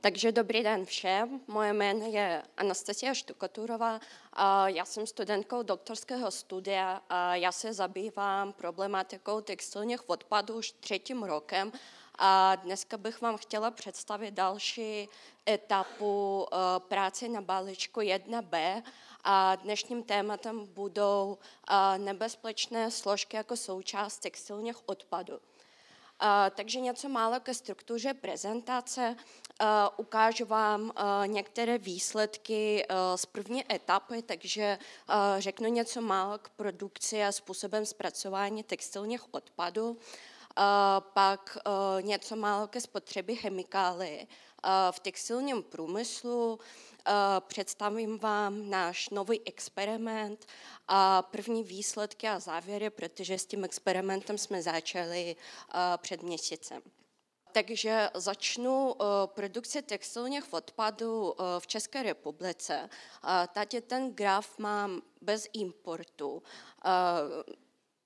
Takže dobrý den všem. Moje jméno je Anastasia Štukaturová. Já jsem studentkou doktorského studia a já se zabývám problematikou textilních odpadů už třetím rokem. A dneska bych vám chtěla představit další etapu eh, práce na balíčku 1B. A dnešním tématem budou eh, nebezpečné složky jako součást textilních odpadů. Eh, takže něco málo ke struktuře prezentace. Eh, ukážu vám eh, některé výsledky z první etapy, takže řeknu něco málo k produkci a způsobem zpracování textilních odpadů. Pak něco málo ke spotřebě chemikály v textilním průmyslu, Eh, představím vám náš nový experiment a první výsledky a závěry, protože s tím experimentem jsme začali eh, před měsícem. Takže začnu eh, produkci textilních odpadů v České republice. Tady ten graf mám bez importu.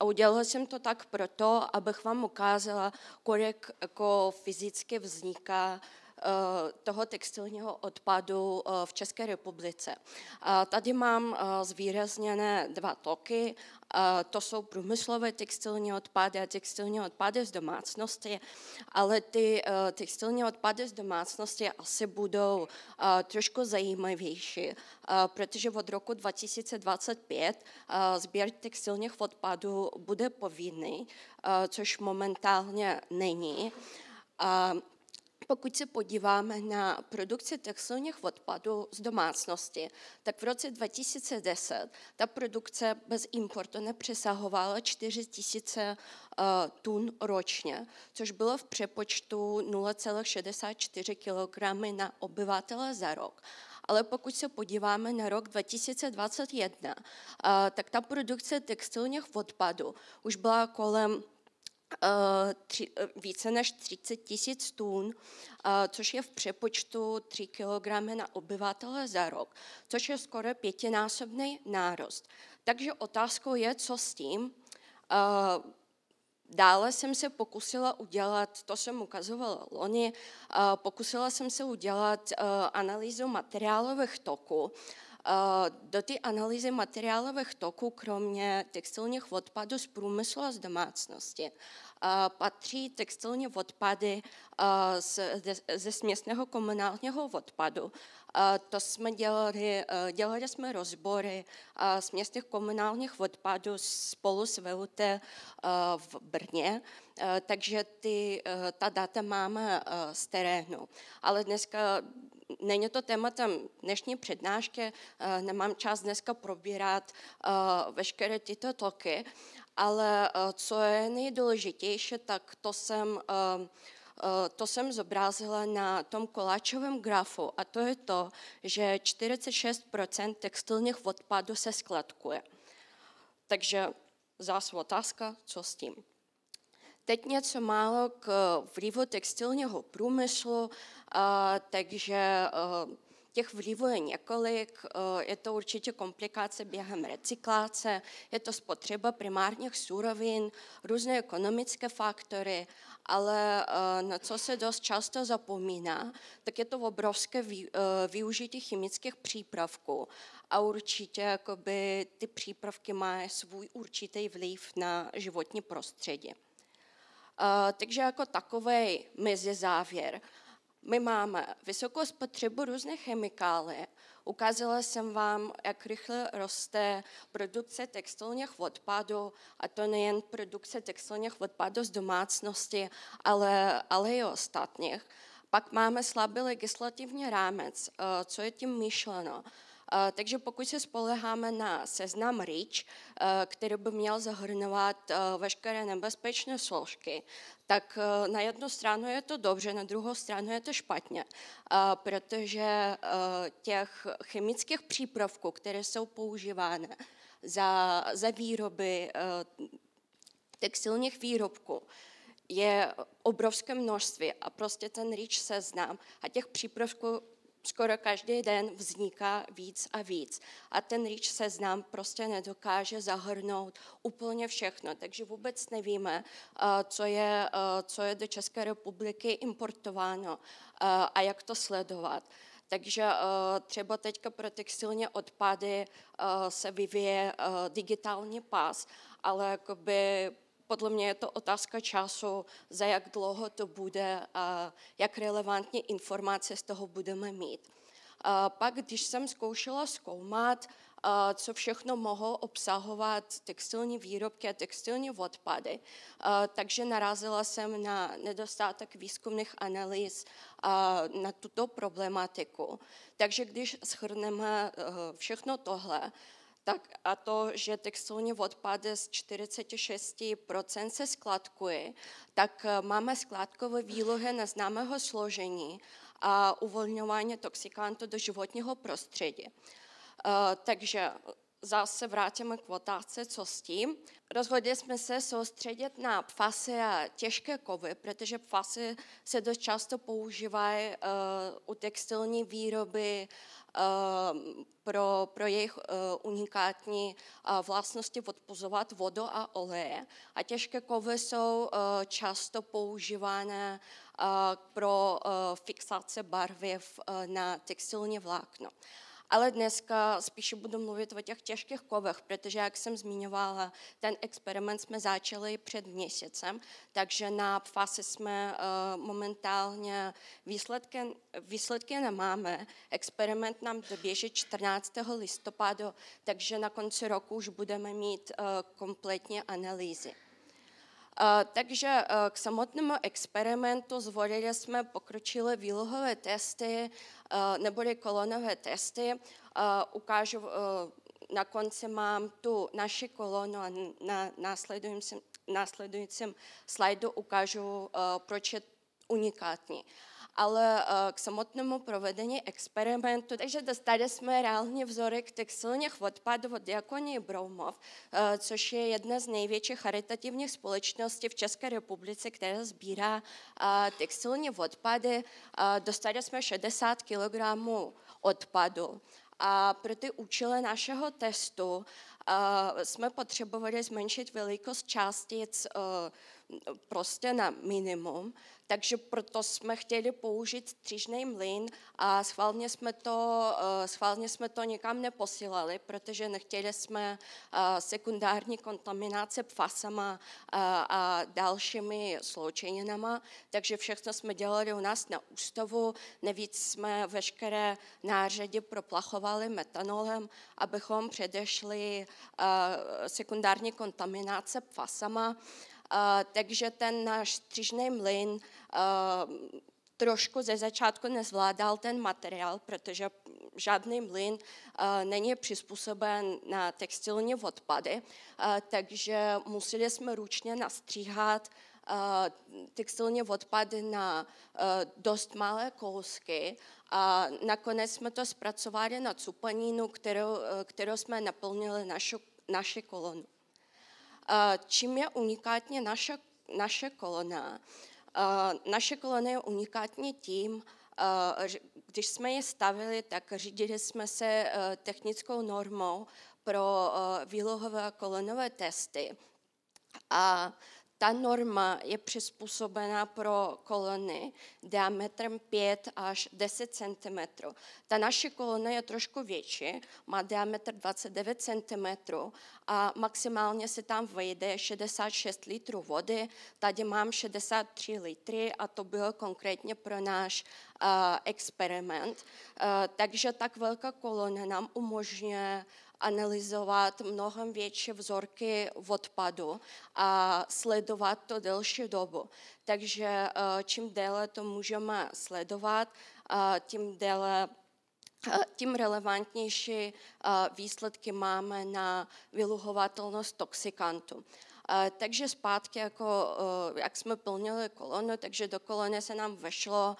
A udělala jsem to tak proto, abych vám ukázala, kolik jako fyzicky vzniká Eh, toho textilního odpadu eh, v České republice. Tady mám eh, zvýrazněné dva toky. To jsou průmyslové textilní odpady a textilní odpady z domácnosti, ale ty textilní odpady z domácnosti asi budou trošku zajímavější, protože od roku 2025 sběr textilních odpadů bude povinný, což momentálně není pokud se podíváme na produkci textilních odpadů z domácnosti, tak v roce 2010 ta produkce bez importu nepřesahovala 4 000 eh, tun ročně, což bylo v přepočtu 0,64 kg na obyvatele za rok ale pokud se podíváme na rok 2021, eh, tak ta produkce textilních odpadů už byla kolem Eh, tři, eh, více než 30 tisíc tun, eh, což je v přepočtu 3 kg na obyvatele za rok, což je skoro pětinásobný nárost. Takže otázkou je, co s tím. Dále jsem se pokusila udělat, to jsem ukazovala loni, pokusila jsem se udělat analýzu materiálových toků, do té analýzy materiálových toků, kromě textilních odpadů z průmyslu a z domácnosti, eh, patří textilní odpady eh, ze směsného komunálního odpadu. Eh, to jsme dělali, dělali jsme rozbory směsných komunálních odpadů spolu s VUT v Brně, takže ty, ta data máme z terénu. Ale dneska není to tématem dnešní přednášky, eh, nemám čas dneska probírat eh, veškeré tyto toky, ale eh, co je nejdůležitější, tak to jsem, to jsem zobrazila na tom koláčovém grafu a to je to, že 46% textilních odpadů se skladkuje. Takže zase otázka, co s tím. Teď něco málo k eh, vlivu textilního průmyslu, eh, takže eh, těch vlivů je několik, je to určitě komplikace během recykláce, je to spotřeba primárních surovin, různé ekonomické faktory, ale na co se dost často zapomíná, tak je to obrovské využití chemických přípravků a určitě jakoby, ty přípravky mají svůj určitý vliv na životní prostředí. Eh, takže jako takový mezizávěr. My máme vysokou spotřebu různých chemikálie. Ukázala jsem vám, jak rychle roste produkce textilních odpadů, a to nejen produkce textilních odpadů z domácnosti, ale, ale i ostatních. Pak máme slabý legislativní rámec, eh, co je tím myšleno. Eh, takže pokud se spoleháme na seznam REACH, eh, který by měl zahrnovat eh, veškeré nebezpečné složky, tak na jednu stranu je to dobře, na druhou stranu je to špatně, protože těch chemických přípravků, které jsou používány za, za výroby textilních výrobků, je obrovské množství a prostě ten REACH seznam a těch přípravků skoro každý den vzniká víc a víc. A ten z seznam prostě nedokáže zahrnout úplně všechno, takže vůbec nevíme, eh, co je, eh, co je do České republiky importováno eh, a jak to sledovat. Takže třeba teďka pro textilní odpady se vyvíje digitální pas, ale jakoby podle mě je to otázka času, za jak dlouho to bude a jak relevantní informace z toho budeme mít. A pak, když jsem zkoušela zkoumat, co všechno mohou obsahovat textilní výrobky a textilní odpady. Takže narazila jsem na nedostatek výzkumných analýz na tuto problematiku. Takže když schrneme e, všechno tohle, tak a to, že textilní odpad z 46% se skladkuje, tak eh, máme skládkové výlohy známého složení a uvolňování toxikantu do životního prostředí. Eh, takže zase vrátíme k otázce, co s tím. Rozhodli jsme se soustředit na pfasy a těžké kovy, protože pfasy se dost často používají eh, u textilní výroby, Ehm, pro, pro jejich eh, unikátní eh, vlastnosti odpozovat vodu a oleje. A těžké kovy jsou eh, často používané pro fixaci barvy na textilní vlákno ale dneska spíše budu mluvit o těch těžkých kovech, protože, jak jsem zmiňovala, ten experiment jsme začali před měsícem, takže na PFASy jsme eh, momentálně výsledky, výsledky nemáme. Experiment nám doběží 14. listopadu, takže na konci roku už budeme mít eh, kompletní analýzy. Eh, takže eh, k samotnému experimentu zvolili jsme pokročilé výlohové testy eh, neboli kolonové testy. Ukážu, na konci mám tu naši kolonu a na následujícím, následujícím slajdu ukážu, proč je unikátní ale eh, k samotnému provedení experimentu. Takže dostali jsme reálně vzorek textilních odpadů od Diakonie Broumov, eh, což je jedna z největších charitativních společností v České republice, která sbírá eh, textilní odpady. Dostali jsme 60 kg odpadu. A pro ty účely našeho testu jsme potřebovali zmenšit velikost částic prostě na minimum, takže proto jsme chtěli použít třižný mlyn a schválně jsme, to, eh, schválně jsme to nikam neposílali, protože nechtěli jsme eh, sekundární kontaminace pfasama eh, a dalšími sloučeninama, takže všechno jsme dělali u nás na ústavu, nevíc jsme veškeré nářadě proplachovali metanolem, abychom předešli sekundární kontaminace pfasama. Eh, takže ten náš střižný mlyn eh, trošku ze začátku nezvládal ten materiál, protože žádný mlyn eh, není přizpůsoben na textilní odpady, takže museli jsme ručně nastříhat textilní odpady na dost malé kousky a nakonec jsme to zpracovali na cupaninu, kterou, kterou jsme naplnili našu, naši kolonu čím je unikátně naše, naše kolona. Naše kolona je unikátně tím, když jsme je stavili, tak řídili jsme se e, technickou normou pro e, výlohové a kolonové testy. A ta norma je přizpůsobena pro kolony diametrem 5 až 10 cm. Ta naše kolona je trošku větší, má diametr 29 cm a maximálně se tam vejde 66 litrů vody. Tady mám 63 litry a to bylo konkrétně pro náš uh, experiment. Uh, takže tak velká kolona nám umožňuje analyzovat mnohem větší vzorky odpadu a sledovat to delší dobu. Takže eh, čím déle to můžeme sledovat, eh, tím déle eh, tím relevantnější výsledky máme na vyluhovatelnost toxikantu. Takže zpátky, jako, jak jsme plnili kolonu, takže do kolony se nám vešlo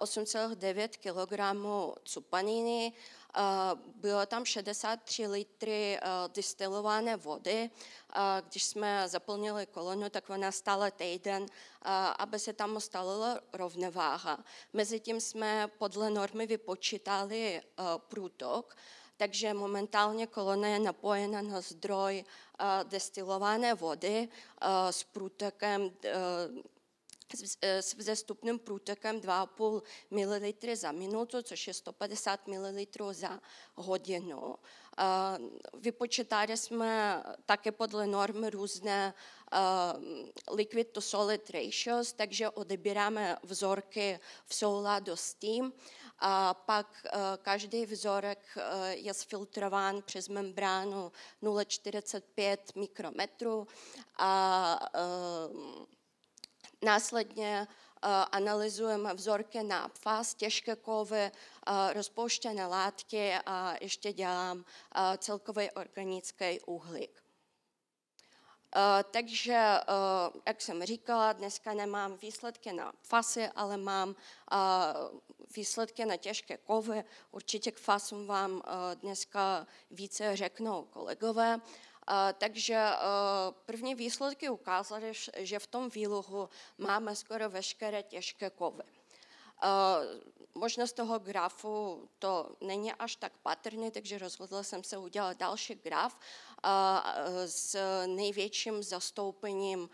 8,9 kg cupaniny, Eh, bylo tam 63 litry eh, distilované vody. Eh, když jsme zaplnili kolonu, tak ona stala týden, aby se tam ustalila rovnováha. Mezitím jsme podle normy vypočítali průtok, takže momentálně kolona je napojena na zdroj destilované vody s průtokem E, s vzestupným průtokem 2,5 ml za minutu, což je 150 ml za hodinu. Vypočítali jsme také podle normy různé e, liquid to solid ratios, takže odebíráme vzorky v souladu s tím. A pak e, každý vzorek je sfiltrován přes membránu 0,45 mikrometru a Následně eh, analyzujeme vzorky na pfas, těžké kovy, eh, rozpouštěné látky a ještě dělám eh, celkový organický uhlík. Takže, jak jsem říkala, dneska nemám výsledky na fasy, ale mám výsledky na těžké kovy. Určitě k fasům vám dneska více řeknou kolegové takže e, první výsledky ukázaly, že v tom výluhu máme skoro veškeré těžké kovy. E, možná z toho grafu to není až tak patrné, takže rozhodla jsem se udělat další graf e, s největším zastoupením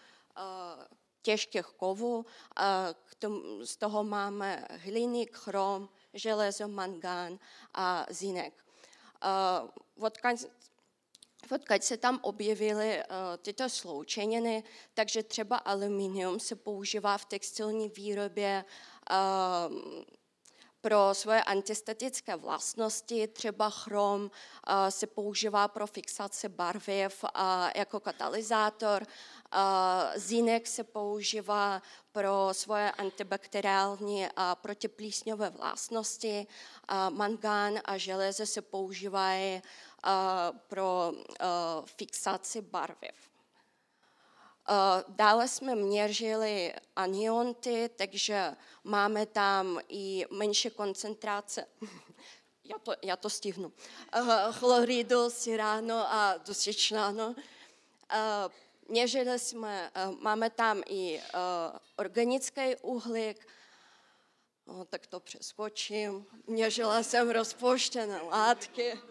těžkých kovů. Z toho máme hliník, chrom, železo, mangan a zinek odkud se tam objevily eh, tyto sloučeniny, takže třeba aluminium se používá v textilní výrobě eh, pro svoje antistatické vlastnosti, třeba chrom eh, se používá pro fixaci barviv jako katalyzátor, zinek se používá pro svoje antibakteriální a protiplísňové vlastnosti, mangán a železo se používají pro fixaci barviv. Dále jsme měřili anionty, takže máme tam i menší koncentrace já to, já to stihnu. chloridu, siráno a dusičnáno. měřili jsme, máme tam i organický uhlík, no, tak to přeskočím. Měřila jsem rozpoštěné látky.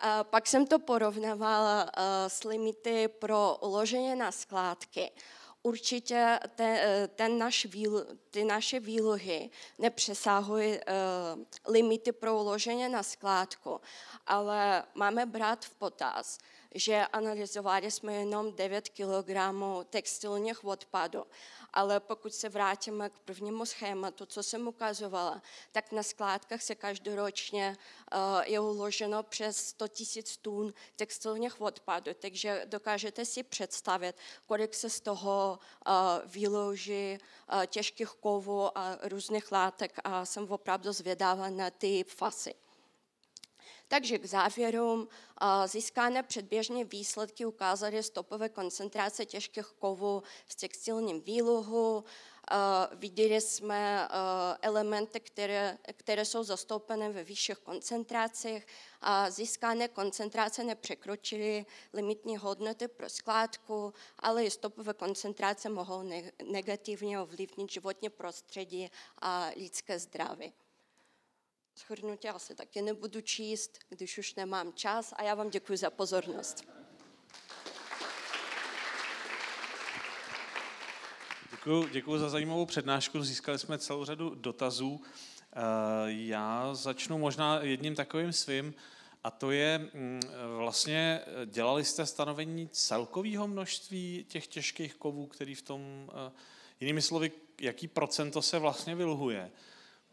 A eh, pak jsem to porovnávala eh, s limity pro uloženě na skládky. Určitě eh, ten, ten naš výl, ty naše výlohy nepřesahují limity pro uloženě na skládku, ale máme brát v potaz, že analyzovali jsme jenom 9 kg textilních odpadů. Ale pokud se vrátíme k prvnímu schématu, co jsem ukazovala, tak na skládkách se každoročně eh, je uloženo přes 100 tisíc tun textilních odpadů. Takže dokážete si představit, kolik se z toho eh, vyloží eh, těžkých kovů a různých látek a jsem opravdu zvědává na ty fasy. Takže k závěrům získané předběžné výsledky ukázaly stopové koncentrace těžkých kovů v textilním výluhu. viděli jsme elementy, které, které jsou zastoupené ve vyšších koncentracích a získané koncentrace nepřekročily limitní hodnoty pro skládku, ale i stopové koncentrace mohou negativně ovlivnit životní prostředí a lidské zdraví. Schrnutě asi taky nebudu číst, když už nemám čas a já vám děkuji za pozornost. Děkuji, děkuji za zajímavou přednášku, získali jsme celou řadu dotazů. Eh, já začnu možná jedním takovým svým, a to je, mm, vlastně dělali jste stanovení celkového množství těch těžkých kovů, který v tom, eh, jinými slovy, jaký procento se vlastně vylhuje.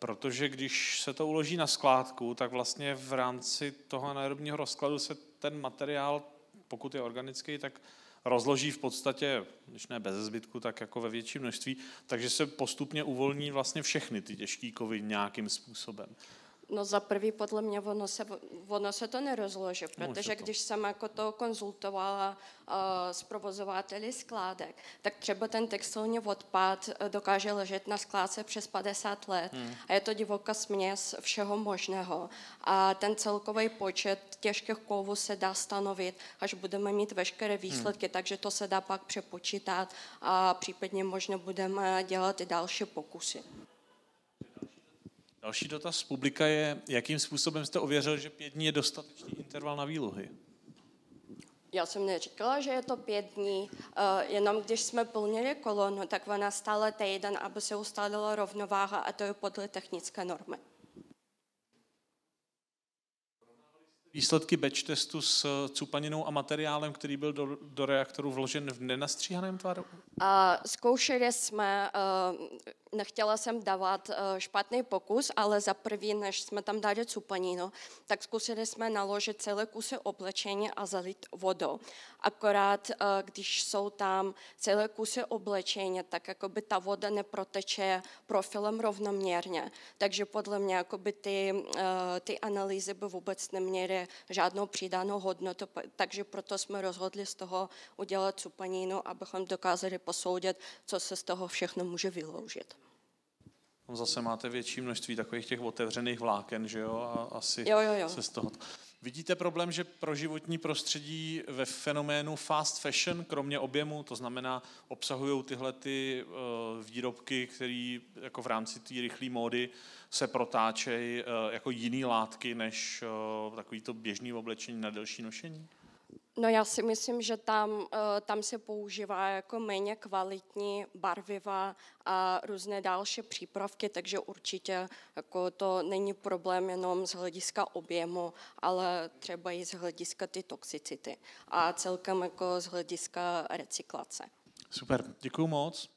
Protože když se to uloží na skládku, tak vlastně v rámci toho anaerobního rozkladu se ten materiál, pokud je organický, tak rozloží v podstatě, když ne bez zbytku, tak jako ve větším množství, takže se postupně uvolní vlastně všechny ty těžké kovy nějakým způsobem. No za prvý podle mě ono se, ono se to nerozloží, protože to. když jsem jako to konzultovala uh, s provozovateli skládek, tak třeba ten textilní odpad eh, dokáže ležet na skládce přes 50 let hmm. a je to divoká směs všeho možného. A ten celkový počet těžkých kovů se dá stanovit, až budeme mít veškeré hmm. výsledky, hmm. takže to se dá pak přepočítat a případně možná budeme dělat i další pokusy. Další dotaz z publika je, jakým způsobem jste ověřil, že pět dní je dostatečný interval na výlohy? Já jsem neříkala, že je to pět dní, eh, jenom když jsme plnili kolonu, tak ona stála týden, aby se ustálila rovnováha a to je podle technické normy. výsledky batch testu s cupaninou a materiálem, který byl do, do reaktoru vložen v nenastříhaném tvaru? A zkoušeli jsme, eh, nechtěla jsem dávat eh, špatný pokus, ale za první, než jsme tam dali cupaninu, tak zkusili jsme naložit celé kusy oblečení a zalít vodou. Akorát, eh, když jsou tam celé kusy oblečení, tak jakoby ta voda neproteče profilem rovnoměrně. Takže podle mě jakoby ty, ty analýzy by vůbec neměly žádnou přidanou hodnotu, takže proto jsme rozhodli z toho udělat cupaninu, abychom dokázali posoudit, co se z toho všechno může vyloužit. Tam zase máte větší množství takových těch otevřených vláken, že jo? A asi jo, jo, jo. se z toho... Vidíte problém, že pro životní prostředí ve fenoménu fast fashion, kromě objemu, to znamená, obsahují tyhle ty eh, výrobky, které jako v rámci té rychlé módy se protáčejí eh, jako jiné látky než eh, takový to běžný oblečení na delší nošení? No já si myslím, že tam, eh, tam se používá jako méně kvalitní barviva a různé další přípravky, takže určitě jako to není problém jenom z hlediska objemu, ale třeba i z hlediska ty toxicity a celkem jako z hlediska recyklace. Super, děkuji moc.